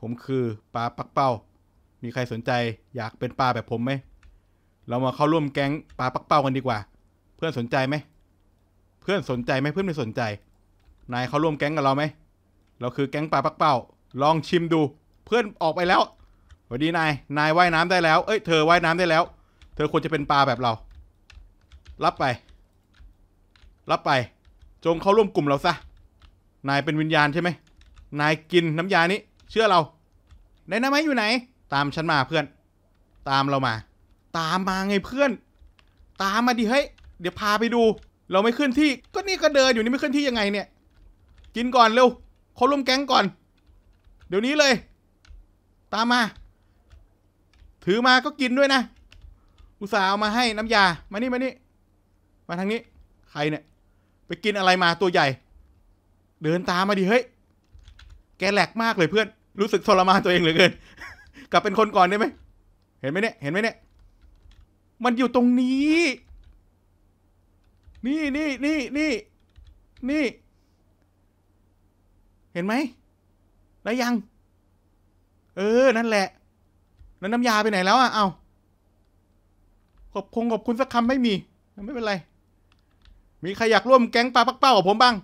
ผมคือ ปลาปักเป้า มีใครสนใจอยากเป็นปลาแบบผมไหม เรามาเข้าร่วมแก๊งปลาปักเป้ากันดีกว่า เพื่อนสนใจไหม เพื่อนสนใจไหมเพื่อนไม่สนใจ นายเข้าร่วมแก๊งกับเราไหม เราคือแก๊งปลาปักเป้า ลองชิมดู เพื่อนออกไปแล้วสวัสดีนาย นายว่ายน้ำได้แล้ว เอ้ยเธอว่ายน้ำได้แล้ว เธอควรจะเป็นปลาแบบเรา รับไป รับไป จงเข้าร่วมกลุ่มเราซะ นายเป็นวิญญาณใช่ไหม นายกินน้ำยานี้เชื่อเราไดนาไมอยู่ไหน ตามฉันมาเพื่อน ตามเรามา ตามมาไงเพื่อน ตามมาดิเฮ้ย เดี๋ยวพาไปดู เราไม่ขึ้นที่ ก็นี่ก็เดินอยู่นี่ไม่ขึ้นที่ยังไงเนี่ย กินก่อนเร็วเขาลุมแก๊งก่อน เดี๋ยวนี้เลย ตามมา ถือมาก็กินด้วยนะ อุตส่าห์เอามาให้น้ำยามานี่มานี่ มาทางนี้ ใครเนี่ย ไปกินอะไรมาตัวใหญ่ เดินตามมาดิเฮ้ยแกแหลกมากเลยเพื่อนรู้สึกทรมานตัวเองเหลือเกิน กลับเป็นคนก่อนได้ไหมเห็นไหมเนี่ยเห็นไหมเนี่ย มันอยู่ตรงนี้ นี่นี่นี่นี่นี่ เห็นไหมแล้วยัง เออนั่นแหละแล้วน้ำยาไปไหนแล้วอ่ะเอาขอบคงขอบคุณสักคำไม่มี ไม่เป็นไร มีใครอยากร่วมแก๊งปลาปักเป้ากับผมบ้าง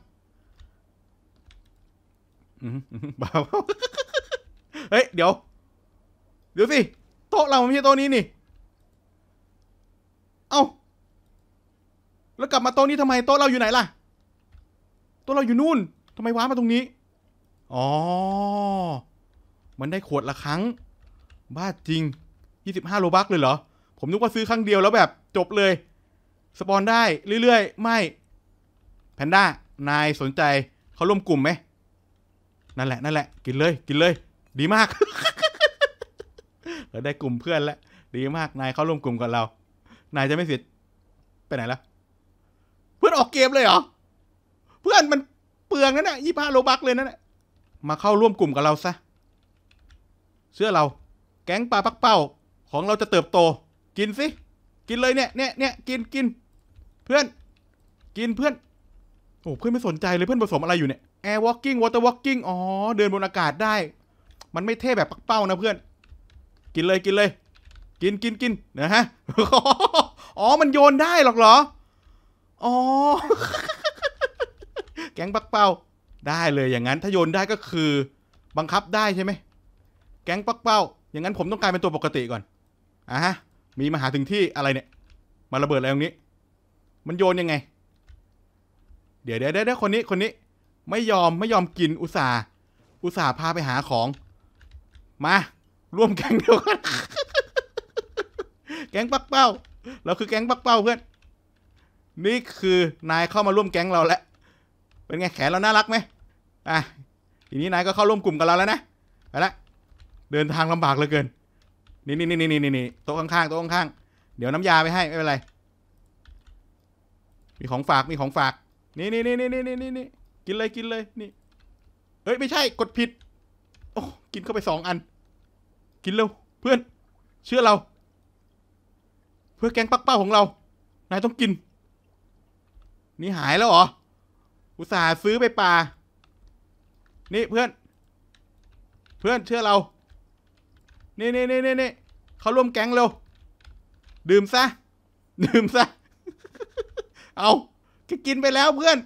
อืมบ้าเฮ้ยเดี๋ยว เดี๋ยวสิ โต๊ะเราไม่ใช่โต๊ะนี้นี่ เอา้า แล้วกลับมาโต๊ะนี้ทำไมโต๊ะเราอยู่ไหนล่ะ โต๊ะเราอยู่นู่นทำไมว้ามาตรงนี้ อ๋อ มันได้ขวดละครั้ง บ้าจริง ยี่สิบห้าโลบักเลยเหรอ ผมนึกว่าซื้อครั้งเดียวแล้วแบบ จบเลย สปอนได้ เรื่อยๆ ไม่ แพนด้า นายสนใจเขาร่วมกลุ่มไหมนั่นแหละ นั่นแหละ กินเลย กินเลยดีมากเราได้กลุ่มเพื่อนแล้ว ดีมาก นายเข้าร่วมกลุ่มกับเรา นายจะไม่เสีย ไปไหนแล้ว เพื่อนออกเกมเลยเหรอ เพื่อนมันเปลืองนั่นแหละยี่ห้าโลบักเลยนั่นแหละมาเข้าร่วมกลุ่มกับเราซะเชื่อเรา แก๊งปลาปักเป้าของเราจะเติบโต กินสิ กินเลยเนี่ยเนี่ยเนี่ยกินกิน เพื่อน กินเพื่อน โอ้ เพื่อนไม่สนใจเลย เพื่อนผสมอะไรอยู่เนี่ยแอร์วอล์กิ้งวอเตอร์วอล์กกิ้งอ๋อ เดินบนอากาศได้มันไม่เท่แบบปักเป้านะเพื่อน กินเลยกินเลย กินกินกินนะฮะอ๋อ มันโยนได้หรอกเหรออ๋อแก๊งปักเป้าได้เลยอย่างนั้นถ้าโยนได้ก็คือ บังคับได้ใช่ไหม แก๊งปักเป้าอย่างนั้นผมต้องกลายเป็นตัวปกติก่อนอ่ะฮะ มีมาหาถึงที่อะไรเนี่ย มาระเบิดอะไรตรงนี้ มันโยนยังไง เดี๋ยวเดี๋ยวเดี๋ยวคนนี้คนนี้ ไม่ยอมไม่ยอมกินอุตส่าห์อุตส่าห์พาไปหาของมา ร่วมแก๊งเดียวกัน แก๊งปักเป้า เราคือแก๊งปักเป้าเพื่อน นี่คือนายเข้ามาร่วมแก๊งเราแล้ว เป็นไงแขนเราน่ารักไหมอ่ะ ทีนี้นายก็เข้าร่วมกลุ่มกับเราแล้วนะ ไปละ เดินทางลำบากเหลือเกิน นี่นี่นี่นี่นี่นี่โต๊ะข้างๆ โต๊ะข้างๆ เดี๋ยวน้ำยาไปให้ไม่เป็นไร มีของฝาก มีของฝาก นี่นี่นี่นี่นี่นี่นี่กินเลย กินเลย นี่เฮ้ย ไม่ใช่ กดผิดกินเข้าไปสองอัน กินเร็วเพื่อน เชื่อเรา เพื่อแกงปักเป้าของเรานายต้องกิน นี่หายแล้วเหรอ อุตส่าห์ซื้อไปป่านี่เพื่อน เพื่อนเชื่อเรา นี่นี่นี่นี่เขาร่วมแก๊งเร็วดื่มซะดื่มซะ เอาก็กินไปแล้วเพื่อน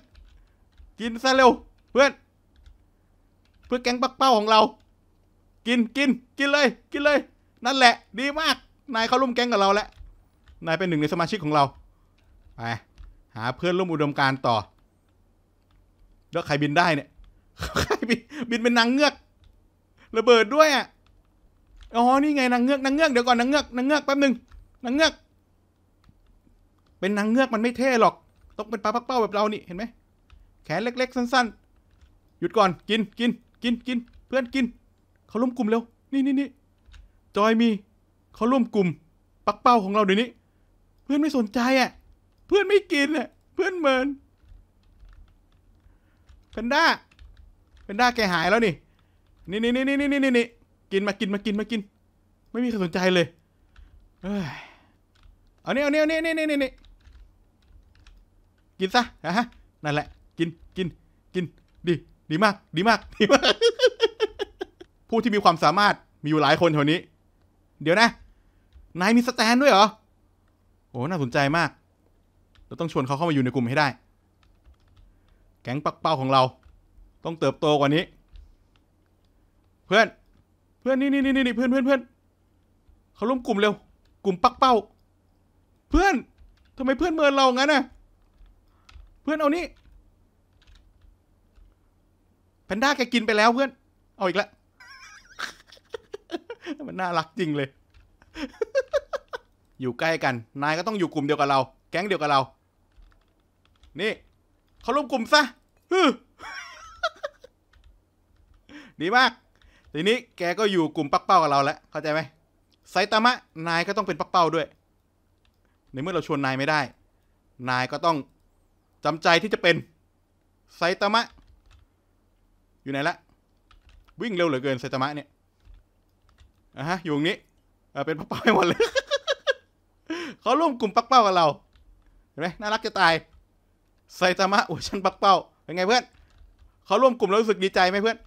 กินซะเร็วเพื่อน เพื่อแก๊งปักเป้าของเรากินกินกินเลย กินเลย นั่นแหละ ดีมาก นายเข้าร่วมแก๊งกับเราแล้ว นายเป็นหนึ่งในสมาชิกของเรา ไปหาเพื่อนร่วมอุดมการต่อ แล้วใครบินได้เนี่ย ใครบินบินเป็นนางเงือกระเบิดด้วยอ่ะ อ๋อ นี่ไงนางเงือกนางเงือกเดี๋ยวก่อนนางเงือกนางเงือกแป๊บหนึ่งนางเงือก เป็นนางเงือกมันไม่เท่หรอก ต้องเป็นปลาพักเป้าแบบเรานี่เห็นไหม แขนเล็กๆ สั้นๆ หยุดก่อน กิน กิน กิน กิน เพื่อนกินเขาร่วมกลุ่มเร็วนี่นี่นี่จอยมี เขาร่วมกลุ่ม ปักเป้าของเราเดี๋ยวนี้ เพื่อนไม่สนใจอ่ะ เพื่อนไม่กินอ่ะ เพื่อนเหมือนเพนด้าเพนด้าแกหายแล้วนี่ นี่นี่นี่นี่นี่นี่นี่ กินมากินมากินมากิน ไม่มีใครสนใจเลย เอ้เอาเนี้ยเอาเนี้ยเอาเนี้ยนี่นี่นี่กินซะฮะนั่นแหละ กิน กิน กิน ดี ดีมาก ดีมากดีมากผู้ที่มีความสามารถมีอยู่หลายคนแถวนี้ เดี๋ยวนะนายมีสแตนด้วยเหรอโอ้น่าสนใจมาก เราต้องชวนเขาเข้ามาอยู่ในกลุ่มให้ได้ แก๊งปักเป้าของเรา ต้องเติบโตกว่านี้ เพื่อน เพื่อนนี่นี่นี่นี่เพื่อนเพื่อนเพื่อน เขาร่วมกลุ่มเร็ว กลุ่มปักเป้า เพื่อนทำไมเพื่อนเมินเรางั้นน่ะเพื่อนเอานี่แพนด้าแกกินไปแล้วเพื่อนเอาอีกแล้วมันน่ารักจริงเลย อยู่ใกล้กัน นายก็ต้องอยู่กลุ่มเดียวกับเรา แก๊งเดียวกับเรา นี่ เขารวมกลุ่มซะดีมาก ทีนี้แกก็อยู่กลุ่มปักเป้ากับเราแล้ว เข้าใจไหมไซตามะ นายก็ต้องเป็นปักเป้าด้วย ในเมื่อเราชวนนายไม่ได้ นายก็ต้องจำใจที่จะเป็นไซตามะ อยู่ไหนละ วิ่งเร็วเหลือเกินไซตามะเนี่ยอ่ะฮะอยู่ตรงนี้เเป็นปักเป้าให้หมดเลยเขาร่วมกลุ่มปักเป้ากับเราเห็นไหมน่ารักจะตายไซตามะโอ้ฉันปัก เป้า เป็นไงเพื่อนเขาร่วมกลุ่มแล้วรู้สึกดีใจไหมเพื่อน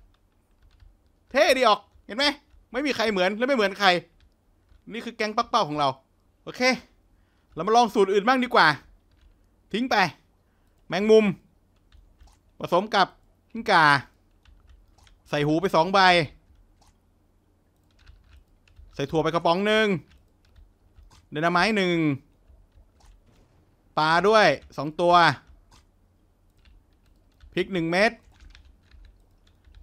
เท่ดีออกเห็นไหม ไม่มีใครเหมือนและไม่เหมือนใคร นี่คือแก๊งปัก เป้าของเราโอเค เรามาลองสูตรอื่นบ้างดีกว่า ทิ้งไปแมง มุมผสมกับกิ้งก่าใส่หูไปสองใบใส่ถั่วไปกระป๋องหนึ่งเดนาไม้หนึ่งปลาด้วยสองตัวพริกหนึ่งเม็ด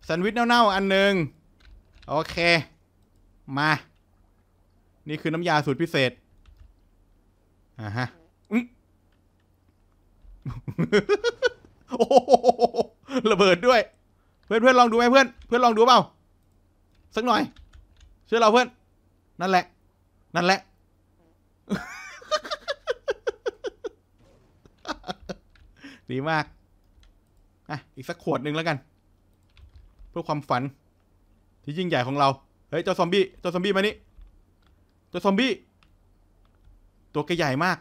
แซนด์วิชเน่าๆอันหนึ่งโอเคมา นี่คือน้ำยาสูตรพิเศษอ่าฮะระเบิดด้วย เพื่อนเพื่อนลองดูไหมเพื่อนเพื่อนลองดูเปล่าสักหน่อย เชื่อเราเพื่อนนั่นแหละ นั่นแหละ ดีมาก อ่ะ อีกสักขวดหนึ่งแล้วกัน เพื่อความฝัน ที่ยิ่งใหญ่ของเรา เฮ้ยเจ้าซอมบี้เจ้าซอมบี้มานี่เจ้าซอมบี้ ตัวแกใหญ่มาก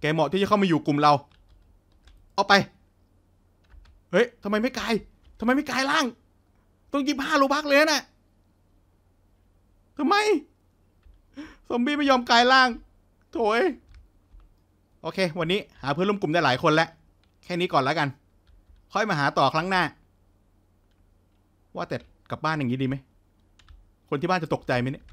แกเหมาะที่จะเข้ามาอยู่กลุ่มเรา เอาไป เฮ้ยทำไมไม่กายทำไมไม่กายล่าง ต้องยิบห้าโลบักเลยนะ่ะทำไมซอมบี้ไม่ยอมกลายร่าง โถย โอเค วันนี้หาเพื่อนร่วมกลุ่มได้หลายคนแล้ว แค่นี้ก่อนแล้วกัน ค่อยมาหาต่อครั้งหน้า ว่าแต่กลับบ้านอย่างนี้ดีไหมคนที่บ้านจะตกใจไหมเนี่ย